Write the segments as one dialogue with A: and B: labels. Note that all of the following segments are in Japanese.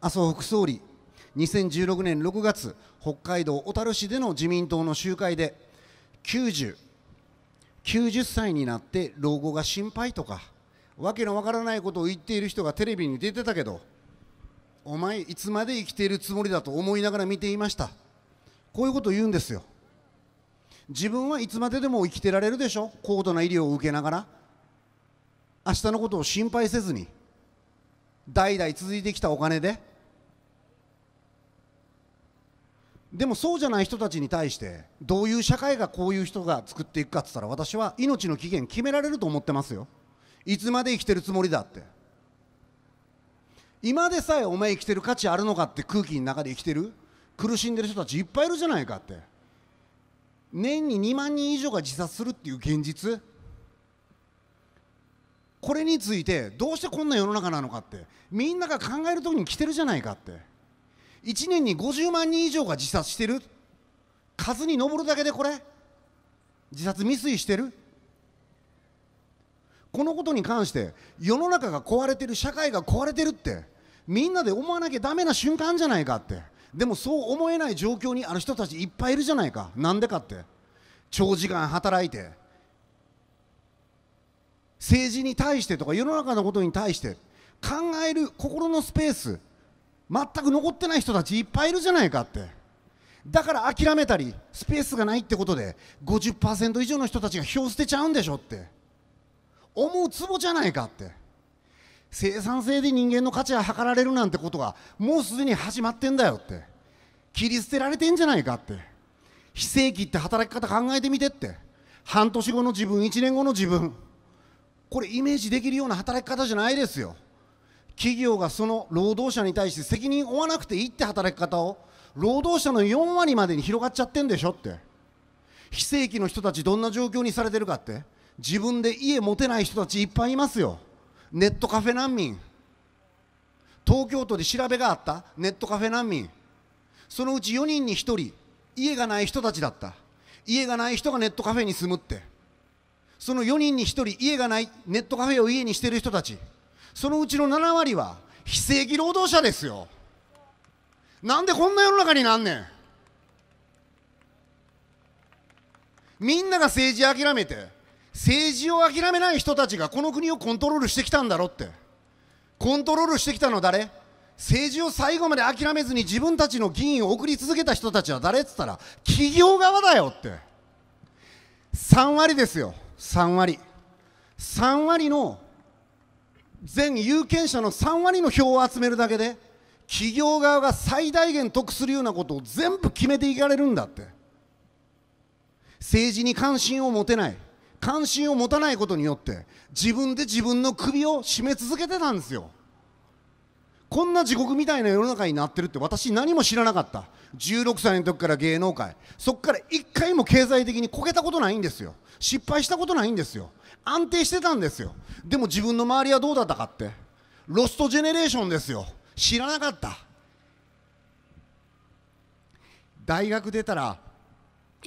A: 麻生副総理2016年6月北海道小樽市での自民党の集会で 90, 90歳になって老後が心配とかわけのわからないことを言っている人がテレビに出てたけどお前いつまで生きているつもりだと思いながら見ていましたこういうことを言うんですよ自分はいつまででも生きてられるでしょ高度な医療を受けながら明日のことを心配せずに代々続いてきたお金ででもそうじゃない人たちに対してどういう社会がこういう人が作っていくかっつったら私は命の期限決められると思ってますよいつまで生きてるつもりだって今でさえお前生きてる価値あるのかって空気の中で生きてる苦しんでる人たちいっぱいいるじゃないかって年に2万人以上が自殺するっていう現実これについてどうしてこんな世の中なのかってみんなが考えるときに来てるじゃないかって1年に50万人以上が自殺してる数に上るだけでこれ自殺未遂してるこのことに関して世の中が壊れてる社会が壊れてるってみんなで思わなきゃだめな瞬間じゃないかってでもそう思えない状況にある人たちいっぱいいるじゃないかなんでかって長時間働いて政治に対してとか世の中のことに対して考える心のスペース全く残ってない人たちいっぱいいるじゃないかってだから諦めたりスペースがないってことで50%以上の人たちが票捨てちゃうんでしょって思うツボじゃないかって生産性で人間の価値が測られるなんてことがもうすでに始まってんだよって切り捨てられてんじゃないかって非正規って働き方考えてみてって半年後の自分1年後の自分これイメージできるような働き方じゃないですよ企業がその労働者に対して責任を負わなくていいって働き方を労働者の4割までに広がっちゃってんでしょって非正規の人たちどんな状況にされてるかって自分で家持てない人たちいっぱいいますよネットカフェ難民東京都で調べがあったネットカフェ難民そのうち4人に1人家がない人たちだった家がない人がネットカフェに住むってその4人に1人家がないネットカフェを家にしてる人たちそのうちの7割は非正規労働者ですよなんでこんな世の中になんねんみんなが政治諦めて政治を諦めない人たちがこの国をコントロールしてきたんだろってコントロールしてきたの誰政治を最後まで諦めずに自分たちの議員を送り続けた人たちは誰っつったら企業側だよって3割ですよ3割、3割の全有権者の3割の票を集めるだけで、企業側が最大限得するようなことを全部決めていかれるんだって、政治に関心を持てない、関心を持たないことによって、自分で自分の首を絞め続けてたんですよ。こんな地獄みたいな世の中になってるって私何も知らなかった16歳の時から芸能界そこから1回も経済的にこけたことないんですよ失敗したことないんですよ安定してたんですよでも自分の周りはどうだったかってロストジェネレーションですよ知らなかった大学出たら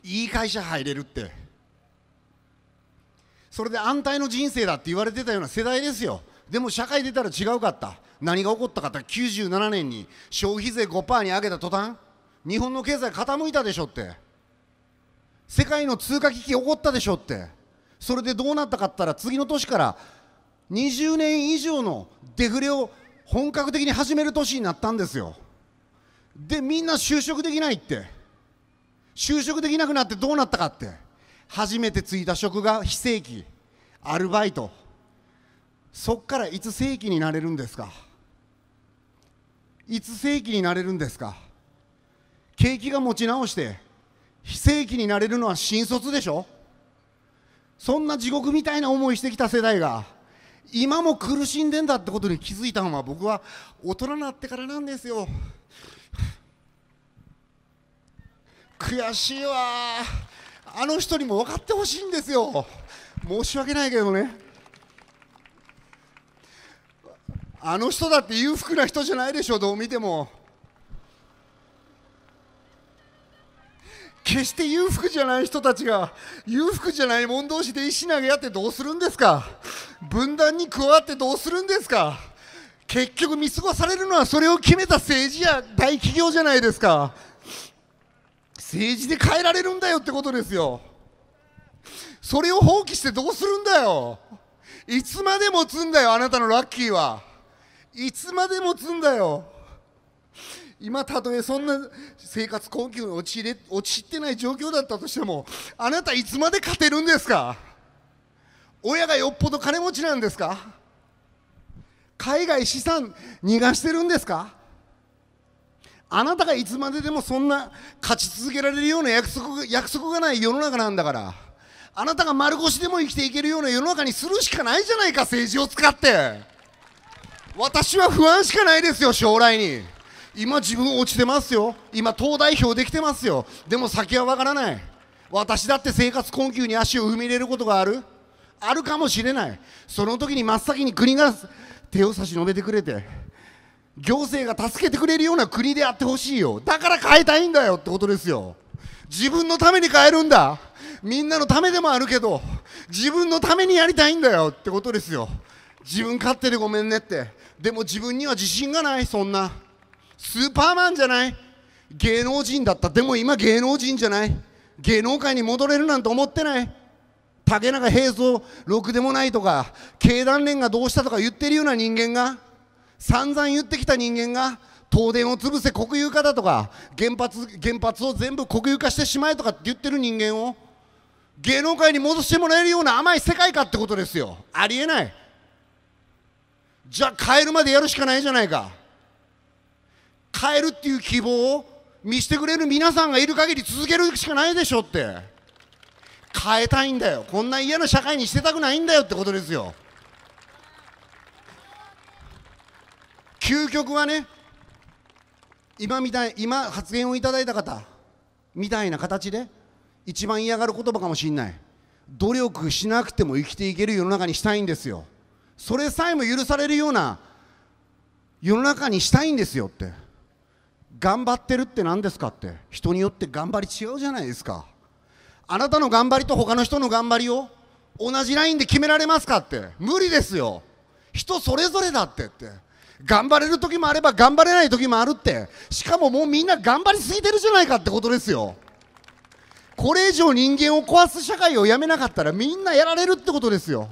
A: いい会社入れるってそれで安泰の人生だって言われてたような世代ですよでも社会出たら違うかった何が起こったかって97年に消費税5%に上げた途端日本の経済傾いたでしょって世界の通貨危機起こったでしょってそれでどうなったかったら次の年から20年以上のデフレを本格的に始める年になったんですよでみんな就職できないって就職できなくなってどうなったかって初めて就いた職が非正規アルバイトそっからいつ正規になれるんですかいつ正規になれるんですか景気が持ち直して非正規になれるのは新卒でしょそんな地獄みたいな思いしてきた世代が今も苦しんでんだってことに気づいたのは僕は大人になってからなんですよ悔しいわあの人にも分かってほしいんですよ申し訳ないけどねあの人だって裕福な人じゃないでしょどう見ても決して裕福じゃない人たちが裕福じゃない者同士で石投げ合ってどうするんですか分断に加わってどうするんですか結局見過ごされるのはそれを決めた政治や大企業じゃないですか政治で変えられるんだよってことですよそれを放棄してどうするんだよいつまでもつんだよあなたのラッキーはいつまでもつんだよ今たとえそんな生活困窮に陥れ陥ってない状況だったとしてもあなたいつまで勝てるんですか親がよっぽど金持ちなんですか海外資産逃がしてるんですかあなたがいつまででもそんな勝ち続けられるような約束約束がない世の中なんだからあなたが丸腰でも生きていけるような世の中にするしかないじゃないか政治を使って。私は不安しかないですよ将来に今自分落ちてますよ今党代表できてますよでも先はわからない私だって生活困窮に足を踏み入れることがあるあるかもしれないその時に真っ先に国が手を差し伸べてくれて行政が助けてくれるような国であってほしいよだから変えたいんだよってことですよ自分のために変えるんだみんなのためでもあるけど自分のためにやりたいんだよってことですよ自分勝手でごめんねってでも自分には自信がないそんなスーパーマンじゃない芸能人だったでも今芸能人じゃない芸能界に戻れるなんて思ってない竹中平蔵ろくでもないとか経団連がどうしたとか言ってるような人間が散々言ってきた人間が東電を潰せ国有化だとか原発原発を全部国有化してしまえとかって言ってる人間を芸能界に戻してもらえるような甘い世界かってことですよありえないじゃあ変えるまでやるしかないじゃないか変えるっていう希望を見せてくれる皆さんがいる限り続けるしかないでしょって変えたいんだよこんな嫌な社会にしてたくないんだよってことですよ究極はね今みたい今発言をいただいた方みたいな形で一番嫌がる言葉かもしれない努力しなくても生きていける世の中にしたいんですよそれさえも許されるような世の中にしたいんですよって頑張ってるって何ですかって人によって頑張り違うじゃないですかあなたの頑張りと他の人の頑張りを同じラインで決められますかって無理ですよ人それぞれだってって頑張れる時もあれば頑張れない時もあるってしかももうみんな頑張りすぎてるじゃないかってことですよこれ以上人間を壊す社会をやめなかったらみんなやられるってことですよ